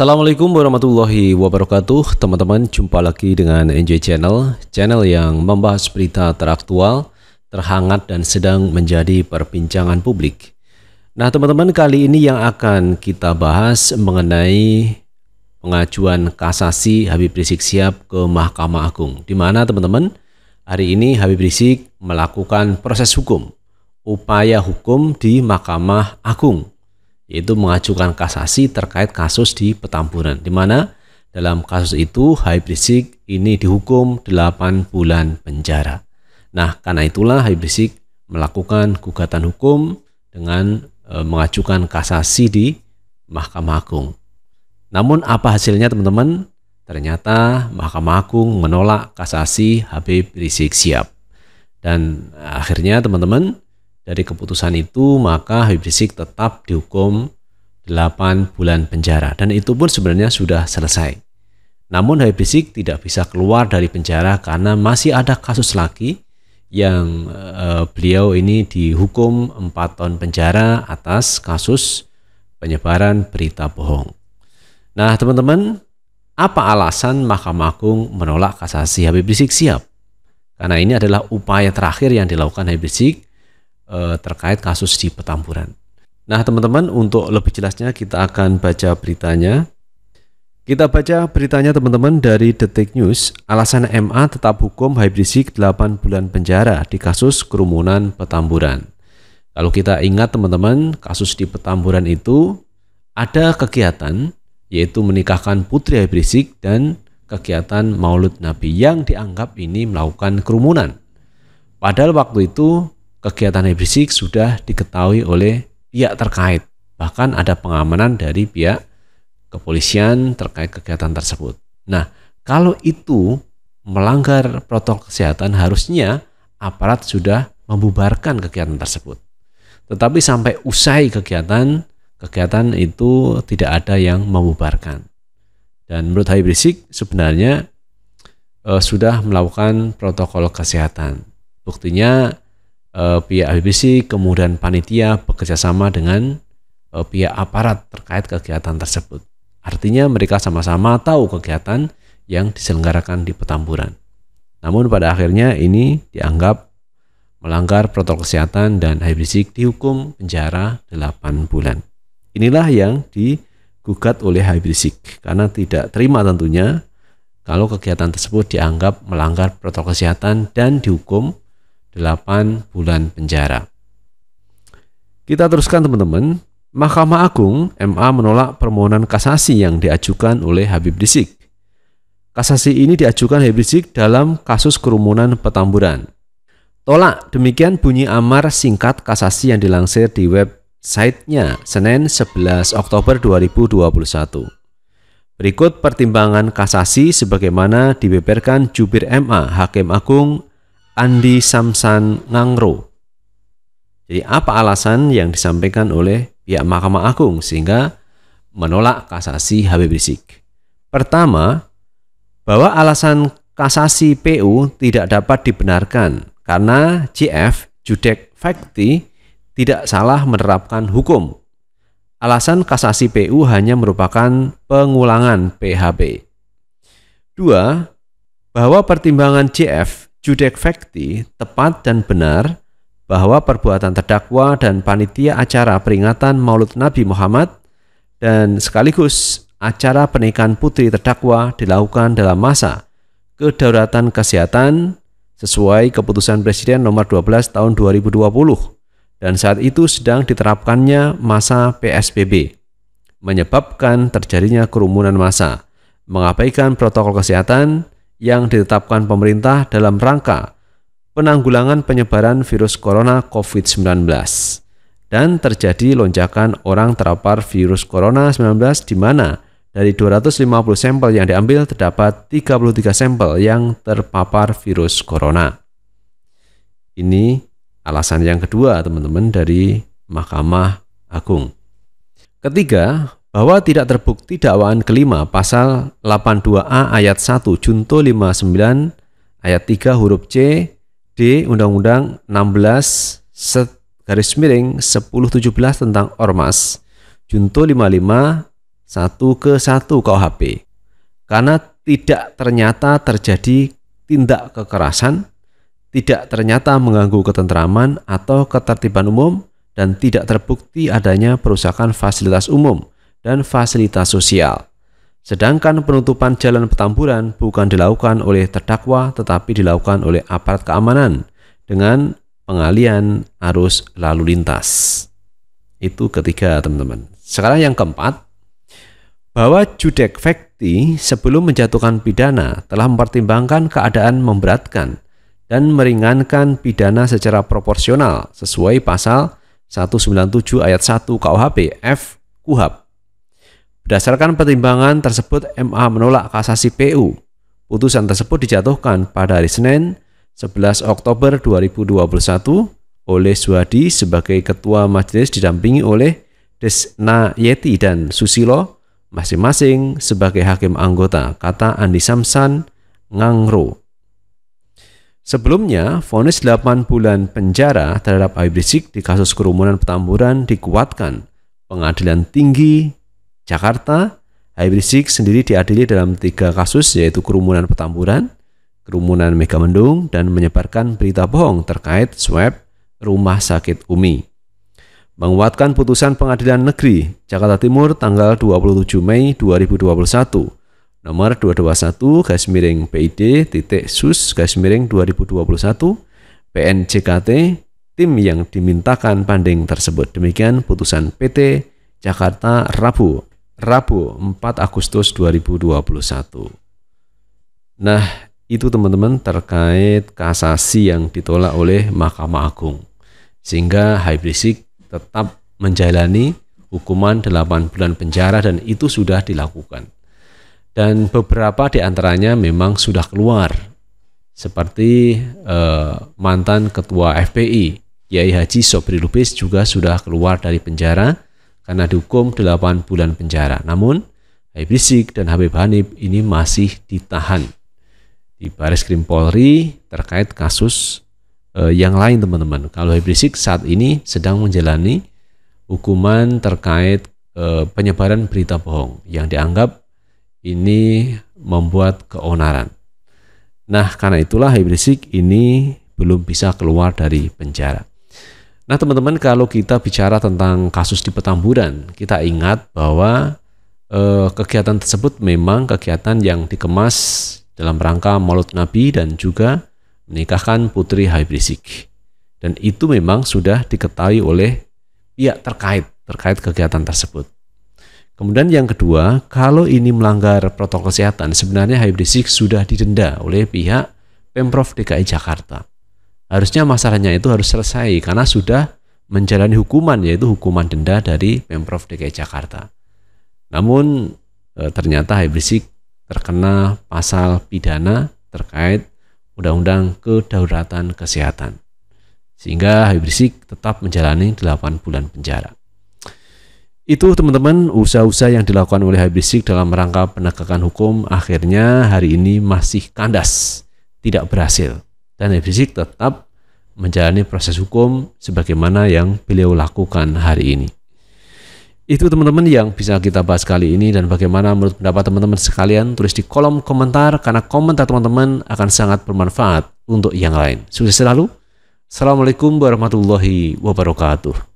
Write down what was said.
Assalamualaikum warahmatullahi wabarakatuh Teman-teman jumpa lagi dengan NJ Channel Channel yang membahas berita teraktual Terhangat dan sedang menjadi perbincangan publik Nah teman-teman kali ini yang akan kita bahas mengenai Pengajuan kasasi Habib Rizik Siap ke Mahkamah Agung di mana teman-teman hari ini Habib Rizik melakukan proses hukum Upaya hukum di Mahkamah Agung yaitu mengajukan kasasi terkait kasus di Petamburan, di mana dalam kasus itu Habib Rizik ini dihukum 8 bulan penjara. Nah, karena itulah Habib Rizik melakukan gugatan hukum dengan e, mengajukan kasasi di Mahkamah Agung. Namun apa hasilnya teman-teman? Ternyata Mahkamah Agung menolak kasasi Habib Rizik Siap. Dan akhirnya teman-teman dari keputusan itu, maka Habib Rizik tetap dihukum 8 bulan penjara dan itu pun sebenarnya sudah selesai. Namun Habib Rizik tidak bisa keluar dari penjara karena masih ada kasus lagi yang eh, beliau ini dihukum 4 tahun penjara atas kasus penyebaran berita bohong. Nah, teman-teman, apa alasan Mahkamah Agung menolak kasasi Habib Rizik siap? Karena ini adalah upaya terakhir yang dilakukan Habib Rizik Eh, terkait kasus di Petamburan. Nah, teman-teman, untuk lebih jelasnya kita akan baca beritanya. Kita baca beritanya teman-teman dari Detik News. Alasan MA tetap hukum Habib 8 bulan penjara di kasus kerumunan Petamburan. Kalau kita ingat teman-teman, kasus di Petamburan itu ada kegiatan yaitu menikahkan putri Habib dan kegiatan Maulud Nabi yang dianggap ini melakukan kerumunan. Padahal waktu itu kegiatan habib sudah diketahui oleh pihak terkait. Bahkan ada pengamanan dari pihak kepolisian terkait kegiatan tersebut. Nah, kalau itu melanggar protokol kesehatan harusnya aparat sudah membubarkan kegiatan tersebut. Tetapi sampai usai kegiatan, kegiatan itu tidak ada yang membubarkan. Dan menurut Habib Rizik sebenarnya e, sudah melakukan protokol kesehatan. Buktinya eh, pihak HBBC, kemudian panitia bekerjasama dengan eh, pihak aparat terkait kegiatan tersebut. Artinya mereka sama-sama tahu kegiatan yang diselenggarakan di Petamburan. Namun pada akhirnya ini dianggap melanggar protokol kesehatan dan HBBC dihukum penjara 8 bulan. Inilah yang digugat oleh HBBC karena tidak terima tentunya kalau kegiatan tersebut dianggap melanggar protokol kesehatan dan dihukum 8 bulan penjara. Kita teruskan teman-teman. Mahkamah Agung MA menolak permohonan kasasi yang diajukan oleh Habib Rizik. Kasasi ini diajukan Habib Rizik dalam kasus kerumunan Petamburan. Tolak, demikian bunyi amar singkat kasasi yang dilansir di websitenya Senin 11 Oktober 2021. Berikut pertimbangan kasasi sebagaimana dibeberkan jubir MA Hakim Agung Andi Samsan Ngangro. Jadi apa alasan yang disampaikan oleh pihak Mahkamah Agung sehingga menolak kasasi Habib Rizik? Pertama, bahwa alasan kasasi PU tidak dapat dibenarkan karena CF Judek Fakti tidak salah menerapkan hukum. Alasan kasasi PU hanya merupakan pengulangan PHB. Dua, bahwa pertimbangan CF judek fakti tepat dan benar bahwa perbuatan terdakwa dan panitia acara peringatan Maulud Nabi Muhammad dan sekaligus acara pernikahan putri terdakwa dilakukan dalam masa kedaruratan kesehatan sesuai keputusan Presiden nomor 12 tahun 2020 dan saat itu sedang diterapkannya masa PSBB menyebabkan terjadinya kerumunan masa mengabaikan protokol kesehatan yang ditetapkan pemerintah dalam rangka penanggulangan penyebaran virus corona COVID-19 dan terjadi lonjakan orang terpapar virus corona 19 di mana dari 250 sampel yang diambil terdapat 33 sampel yang terpapar virus corona. Ini alasan yang kedua teman-teman dari Mahkamah Agung. Ketiga, bahwa tidak terbukti dakwaan kelima pasal 82A ayat 1 junto 59 ayat 3 huruf C D Undang-Undang 16 set, garis miring 1017 tentang ormas junto 55 1 ke 1 KUHP karena tidak ternyata terjadi tindak kekerasan tidak ternyata mengganggu ketentraman atau ketertiban umum dan tidak terbukti adanya perusakan fasilitas umum dan fasilitas sosial. Sedangkan penutupan jalan petamburan bukan dilakukan oleh terdakwa tetapi dilakukan oleh aparat keamanan dengan pengalian arus lalu lintas. Itu ketiga teman-teman. Sekarang yang keempat, bahwa judek Fekti sebelum menjatuhkan pidana telah mempertimbangkan keadaan memberatkan dan meringankan pidana secara proporsional sesuai pasal 197 ayat 1 KUHP F KUHAP Berdasarkan pertimbangan tersebut, MA menolak kasasi PU. Putusan tersebut dijatuhkan pada hari Senin 11 Oktober 2021 oleh Suhadi sebagai Ketua Majelis didampingi oleh Desna Yeti dan Susilo masing-masing sebagai hakim anggota, kata Andi Samsan Ngangro. Sebelumnya, vonis 8 bulan penjara terhadap Habib Rizik di kasus kerumunan petamburan dikuatkan. Pengadilan Tinggi Jakarta, Habib Rizik sendiri diadili dalam tiga kasus yaitu kerumunan Petamburan, kerumunan Megamendung, dan menyebarkan berita bohong terkait swab rumah sakit Umi. Menguatkan putusan pengadilan negeri Jakarta Timur tanggal 27 Mei 2021 nomor 221 garis miring PID titik sus garis miring 2021 PNJKT tim yang dimintakan banding tersebut. Demikian putusan PT Jakarta Rabu Rabu 4 Agustus 2021. Nah, itu teman-teman terkait kasasi yang ditolak oleh Mahkamah Agung. Sehingga Habib tetap menjalani hukuman 8 bulan penjara dan itu sudah dilakukan. Dan beberapa di antaranya memang sudah keluar seperti eh, mantan ketua FPI Kiai Haji Sobri Lubis juga sudah keluar dari penjara karena dihukum 8 bulan penjara. Namun, Habib Rizik dan Habib Hanif ini masih ditahan di Baris Krim Polri terkait kasus eh, yang lain teman-teman. Kalau Habib Rizik saat ini sedang menjalani hukuman terkait eh, penyebaran berita bohong yang dianggap ini membuat keonaran. Nah, karena itulah Habib Rizik ini belum bisa keluar dari penjara. Nah, teman-teman, kalau kita bicara tentang kasus di Petamburan, kita ingat bahwa eh, kegiatan tersebut memang kegiatan yang dikemas dalam rangka malut Nabi dan juga menikahkan putri Habib Rizik. Dan itu memang sudah diketahui oleh pihak terkait terkait kegiatan tersebut. Kemudian yang kedua, kalau ini melanggar protokol kesehatan, sebenarnya Habib Rizik sudah didenda oleh pihak Pemprov DKI Jakarta harusnya masalahnya itu harus selesai karena sudah menjalani hukuman yaitu hukuman denda dari Pemprov DKI Jakarta. Namun e, ternyata Habib Rizik terkena pasal pidana terkait Undang-Undang kedaulatan Kesehatan. Sehingga Habib Rizik tetap menjalani 8 bulan penjara. Itu teman-teman usaha-usaha yang dilakukan oleh Habib Rizik dalam rangka penegakan hukum akhirnya hari ini masih kandas, tidak berhasil dan Rizik tetap menjalani proses hukum sebagaimana yang beliau lakukan hari ini. Itu teman-teman yang bisa kita bahas kali ini dan bagaimana menurut pendapat teman-teman sekalian tulis di kolom komentar karena komentar teman-teman akan sangat bermanfaat untuk yang lain. Sukses selalu. Assalamualaikum warahmatullahi wabarakatuh.